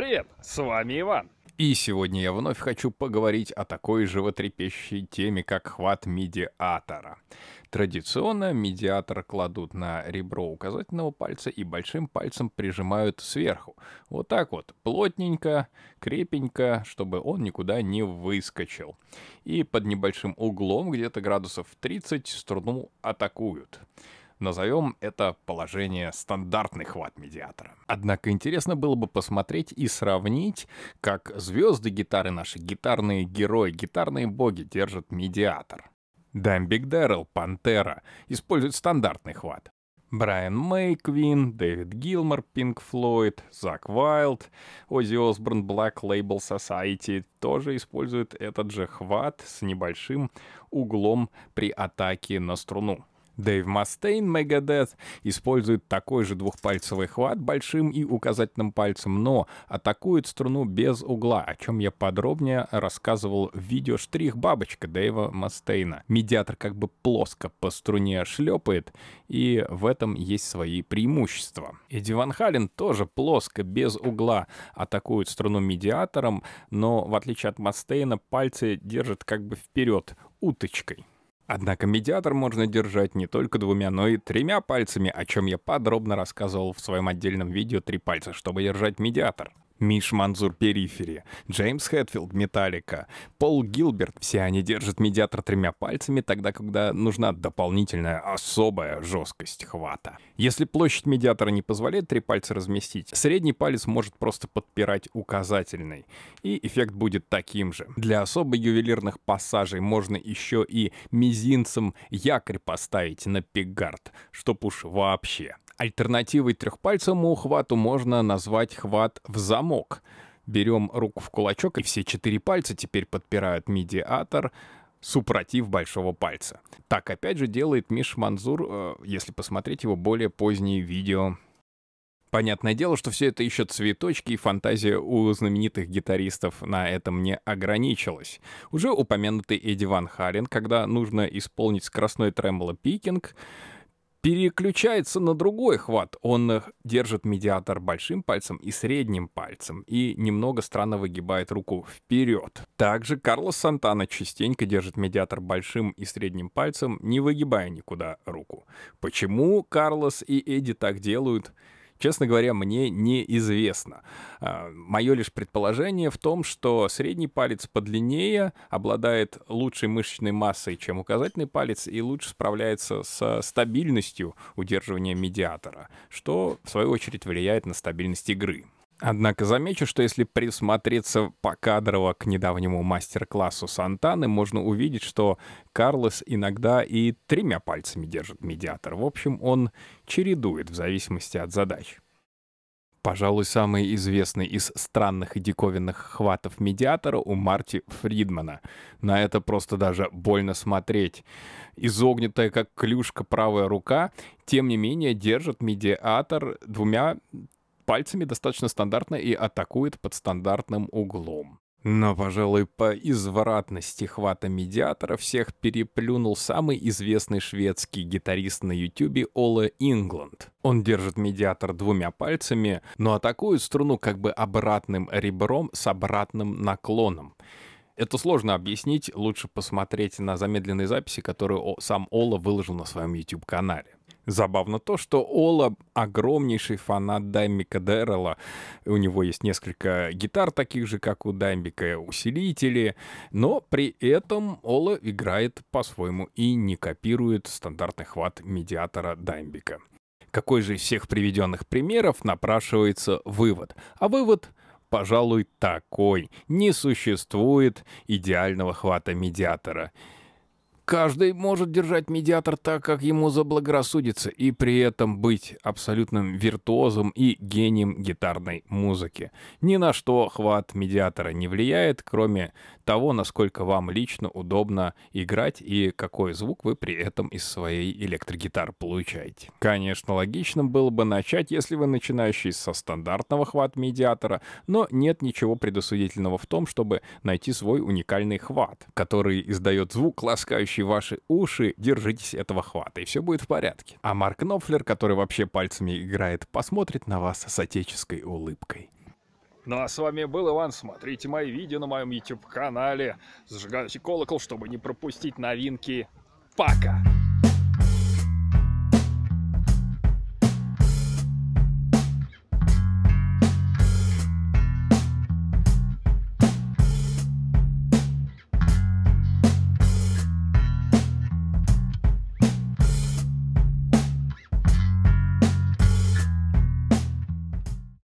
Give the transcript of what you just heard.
Привет, с вами Иван. И сегодня я вновь хочу поговорить о такой животрепещущей теме, как хват медиатора. Традиционно медиатор кладут на ребро указательного пальца и большим пальцем прижимают сверху. Вот так вот, плотненько, крепенько, чтобы он никуда не выскочил. И под небольшим углом, где-то градусов 30, струну атакуют. Назовем это положение стандартный хват медиатора. Однако интересно было бы посмотреть и сравнить, как звезды гитары наши, гитарные герои, гитарные боги держат медиатор. Дамбик Дэррелл, Пантера, использует стандартный хват. Брайан Мейквин, Дэвид Гилмор, Пинк Флойд, Зак Вайлд, Оззи Осборн, Black Label Society тоже используют этот же хват с небольшим углом при атаке на струну. Дэйв Мастейн, Megadeth, использует такой же двухпальцевый хват большим и указательным пальцем, но атакует струну без угла, о чем я подробнее рассказывал в видео «Штрих бабочка» Дэйва Мастейна. Медиатор как бы плоско по струне шлепает, и в этом есть свои преимущества. Эдди Ван Хален тоже плоско, без угла атакует струну медиатором, но в отличие от Мастейна пальцы держит как бы вперед, уточкой. Однако медиатор можно держать не только двумя, но и тремя пальцами, о чем я подробно рассказывал в своем отдельном видео «Три пальца», чтобы держать медиатор. Миш Манзур Перифери, Джеймс Хэтфилд Металлика, Пол Гилберт. Все они держат медиатор тремя пальцами, тогда, когда нужна дополнительная особая жесткость хвата. Если площадь медиатора не позволяет три пальца разместить, средний палец может просто подпирать указательный, и эффект будет таким же. Для особо ювелирных пассажей можно еще и мизинцем якорь поставить на пегард, чтоб уж вообще. Альтернативой трехпальцевому хвату можно назвать хват в замок. Берем руку в кулачок, и все четыре пальца теперь подпирают медиатор, супротив большого пальца. Так опять же делает Миш Манзур, э, если посмотреть его более поздние видео. Понятное дело, что все это еще цветочки и фантазия у знаменитых гитаристов на этом не ограничилась. Уже упомянутый Эдди Ван Харин, когда нужно исполнить скоростной тремоло-пикинг, переключается на другой хват. Он э, держит медиатор большим пальцем и средним пальцем и немного странно выгибает руку вперед. Также Карлос Сантана частенько держит медиатор большим и средним пальцем, не выгибая никуда руку. Почему Карлос и Эдди так делают? честно говоря, мне неизвестно. А, Мое лишь предположение в том, что средний палец подлиннее, обладает лучшей мышечной массой, чем указательный палец, и лучше справляется со стабильностью удерживания медиатора, что, в свою очередь, влияет на стабильность игры. Однако замечу, что если присмотреться по кадрово к недавнему мастер-классу Сантаны, можно увидеть, что Карлос иногда и тремя пальцами держит медиатор. В общем, он чередует в зависимости от задач. Пожалуй, самый известный из странных и диковинных хватов медиатора у Марти Фридмана. На это просто даже больно смотреть. Изогнутая, как клюшка, правая рука, тем не менее, держит медиатор двумя пальцами достаточно стандартно и атакует под стандартным углом. Но, пожалуй, по извратности хвата медиатора всех переплюнул самый известный шведский гитарист на ютюбе Ола Ингланд. Он держит медиатор двумя пальцами, но атакует струну как бы обратным ребром с обратным наклоном. Это сложно объяснить, лучше посмотреть на замедленные записи, которые сам Ола выложил на своем YouTube-канале. Забавно то, что Ола огромнейший фанат Даймика Дэррелла. У него есть несколько гитар таких же, как у Даймика, усилители. Но при этом Ола играет по-своему и не копирует стандартный хват медиатора Даймика. Какой же из всех приведенных примеров напрашивается вывод? А вывод пожалуй, такой. Не существует идеального хвата медиатора. Каждый может держать медиатор так, как ему заблагорассудится, и при этом быть абсолютным виртуозом и гением гитарной музыки. Ни на что хват медиатора не влияет, кроме того, насколько вам лично удобно играть и какой звук вы при этом из своей электрогитары получаете. Конечно, логичным было бы начать, если вы начинающий со стандартного хват медиатора, но нет ничего предосудительного в том, чтобы найти свой уникальный хват, который издает звук, ласкающий вызывающий ваши уши, держитесь этого хвата, и все будет в порядке. А Марк Нофлер, который вообще пальцами играет, посмотрит на вас с отеческой улыбкой. Ну а с вами был Иван. Смотрите мои видео на моем YouTube-канале. Зажигайте колокол, чтобы не пропустить новинки. Пока!